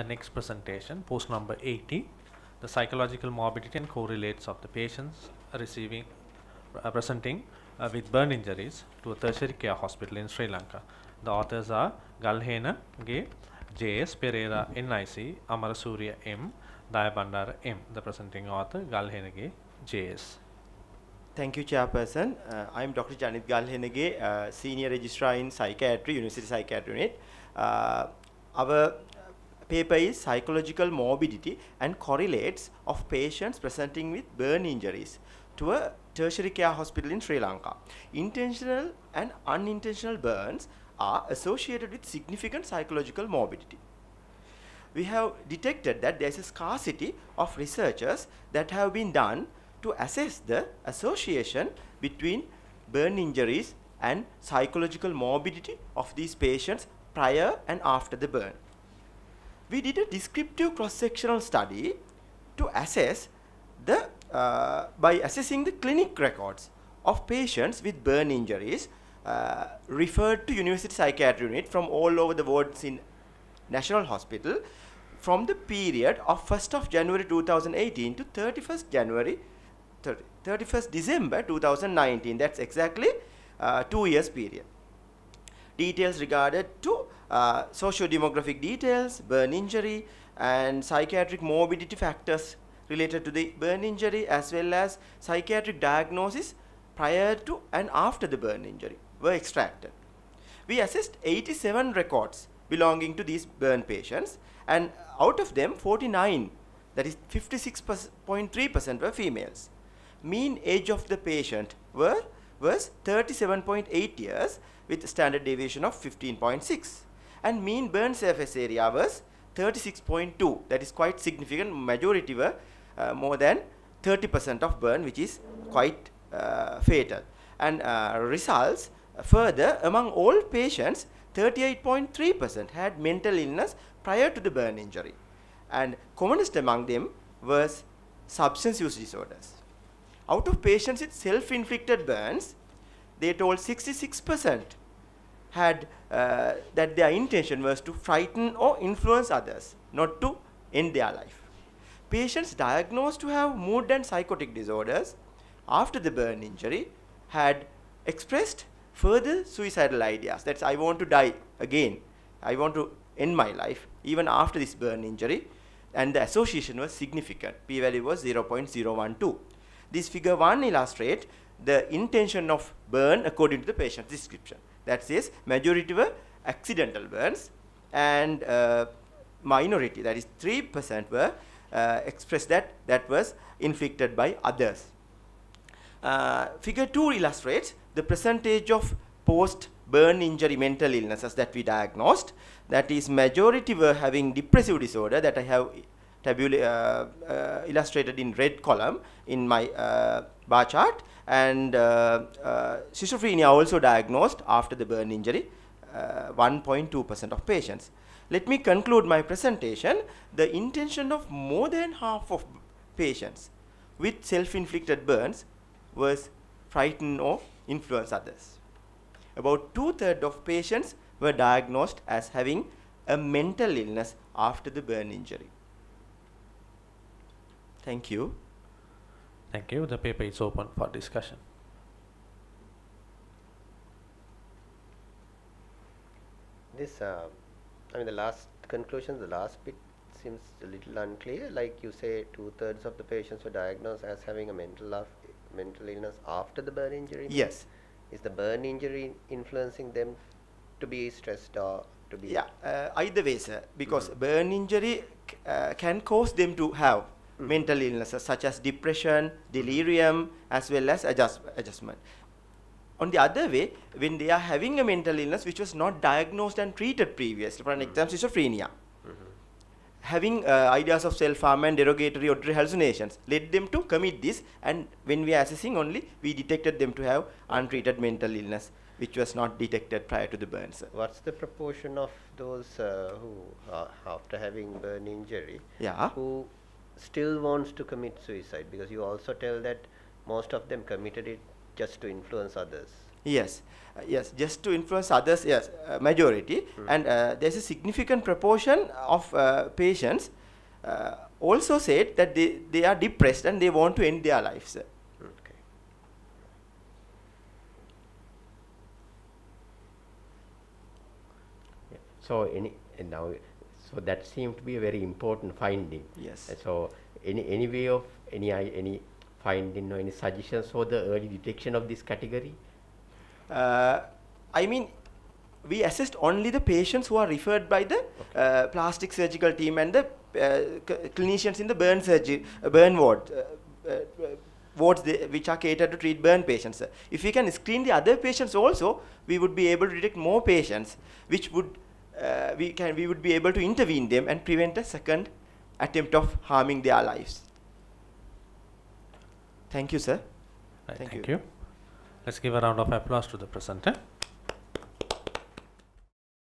the next presentation, post number 80, the psychological morbidity and correlates of the patients receiving, uh, presenting uh, with burn injuries to a tertiary care hospital in Sri Lanka. The authors are Galhena Gay, J.S. Pereira NIC, Amarasurya M, Dayabandara M. The presenting author, Galhena Gay, J.S. Thank you, Chairperson. Uh, I'm Dr. Janit Galhenege, uh, Senior Registrar in Psychiatry, University Psychiatry Unit. Uh, our paper is Psychological Morbidity and Correlates of Patients Presenting with Burn Injuries to a tertiary care hospital in Sri Lanka. Intentional and unintentional burns are associated with significant psychological morbidity. We have detected that there is a scarcity of researchers that have been done to assess the association between burn injuries and psychological morbidity of these patients prior and after the burn we did a descriptive cross-sectional study to assess the, uh, by assessing the clinic records of patients with burn injuries uh, referred to university psychiatry unit from all over the wards in National Hospital from the period of 1st of January 2018 to 31st January 30, 31st December 2019 that's exactly uh, two years period details regarded to uh, socio-demographic details, burn injury, and psychiatric morbidity factors related to the burn injury as well as psychiatric diagnosis prior to and after the burn injury were extracted. We assessed 87 records belonging to these burn patients and out of them 49 that is 56.3% were females. Mean age of the patient were was 37.8 years with standard deviation of 15.6 and mean burn surface area was 36.2 that is quite significant majority were uh, more than 30% of burn which is quite uh, fatal and uh, results uh, further among all patients 38.3% had mental illness prior to the burn injury and commonest among them was substance use disorders out of patients with self-inflicted burns they told 66% had uh, that their intention was to frighten or influence others, not to end their life. Patients diagnosed to have mood and psychotic disorders after the burn injury had expressed further suicidal ideas. That's I want to die again. I want to end my life even after this burn injury and the association was significant. P-value was 0.012. This figure 1 illustrates the intention of burn according to the patient's description that says majority were accidental burns and uh, minority that is 3% were uh, expressed that that was inflicted by others. Uh, figure 2 illustrates the percentage of post burn injury mental illnesses that we diagnosed that is majority were having depressive disorder that I have uh, uh, illustrated in red column in my uh, bar chart and schizophrenia also diagnosed after the burn injury 1.2% of patients. Let me conclude my presentation. The intention of more than half of patients with self-inflicted burns was frightened or influence others. About two-thirds of patients were diagnosed as having a mental illness after the burn injury. Thank you. Thank you. The paper is open for discussion. This, uh, I mean, the last conclusion, the last bit seems a little unclear. Like you say, two thirds of the patients were diagnosed as having a mental mental illness after the burn injury. Yes. Is the burn injury influencing them to be stressed or to be? Yeah. Uh, either way, sir. Because mm -hmm. burn injury uh, can cause them to have mental illnesses such as depression, delirium, as well as adjust, adjustment. On the other way, when they are having a mental illness which was not diagnosed and treated previously, for an example, mm-hmm. schizophrenia, mm -hmm. having uh, ideas of self-harm and derogatory auditory hallucinations led them to commit this and when we are assessing only, we detected them to have untreated mental illness which was not detected prior to the burns. What's the proportion of those uh, who, uh, after having burn injury, yeah. who still wants to commit suicide because you also tell that most of them committed it just to influence others. Yes, uh, yes, just to influence others, yes, uh, majority. Mm. And uh, there's a significant proportion of uh, patients uh, also said that they, they are depressed and they want to end their lives. So any now so that seemed to be a very important finding. Yes. So any any way of any any finding or any suggestions for the early detection of this category? Uh, I mean, we assist only the patients who are referred by the okay. uh, plastic surgical team and the uh, clinicians in the burn surgery uh, burn ward uh, wards which are catered to treat burn patients. If we can screen the other patients also, we would be able to detect more patients, which would uh, we can we would be able to intervene them and prevent a second attempt of harming their lives. Thank you, sir. Right, thank, thank you. you. Let's give a round of applause to the presenter.